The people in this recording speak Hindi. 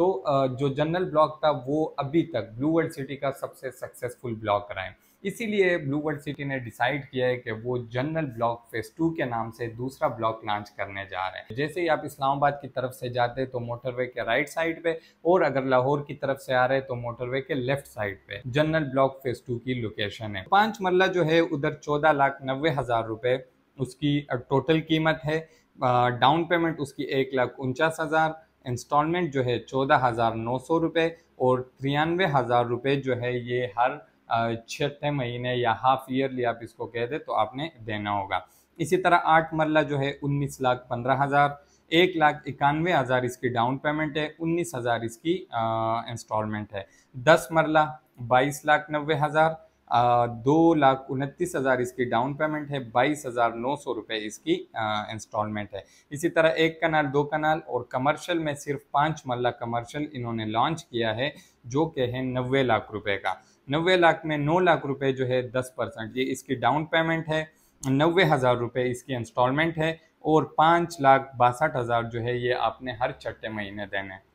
तो जो जनरल ब्लॉक था वो अभी तक ब्लू वर्ल्ड सिटी का सबसे सक्सेसफुल रहा है इसीलिए ब्लू वर्ल्ड सिटी ने डिसाइड किया है कि वो जनरल ब्लॉक फेस टू के नाम से दूसरा ब्लॉक लॉन्च करने जा रहे हैं जैसे ही आप इस्लामाबाद की तरफ से जाते तो मोटरवे के राइट साइड पे और अगर लाहौर की तरफ से आ रहे हैं तो मोटरवे के लेफ्ट साइड पे जनरल ब्लॉक फेस टू की लोकेशन है पांच मरला जो है उधर चौदह लाख नब्बे हजार रुपये उसकी टोटल कीमत है डाउन पेमेंट उसकी एक लाख उनचास हजार इंस्टॉलमेंट जो है चौदह हज़ार नौ सौ रुपये और तिरानवे हज़ार रुपये जो है ये हर छः महीने या हाफ ईयरली आप इसको कह दें तो आपने देना होगा इसी तरह आठ मरला जो है उन्नीस लाख पंद्रह हज़ार एक लाख इक्यानवे हज़ार इसकी डाउन पेमेंट है उन्नीस हज़ार इसकी इंस्टॉलमेंट है दस मरला बाईस लाख नब्बे हज़ार दो लाख उनतीस हज़ार इसकी डाउन पेमेंट है बाईस हज़ार नौ सौ रुपये इसकी इंस्टॉलमेंट है इसी तरह एक कनाल दो कनाल और कमर्शियल में सिर्फ पाँच मल्ला कमर्शियल इन्होंने लॉन्च किया है जो कि है नबे लाख रुपये का नबे लाख में नौ लाख रुपये जो है दस परसेंट ये इसकी डाउन पेमेंट है नबे हज़ार रुपये इसकी इंस्टॉलमेंट है और पाँच लाख बासठ हज़ार जो है ये आपने हर छठे महीने देने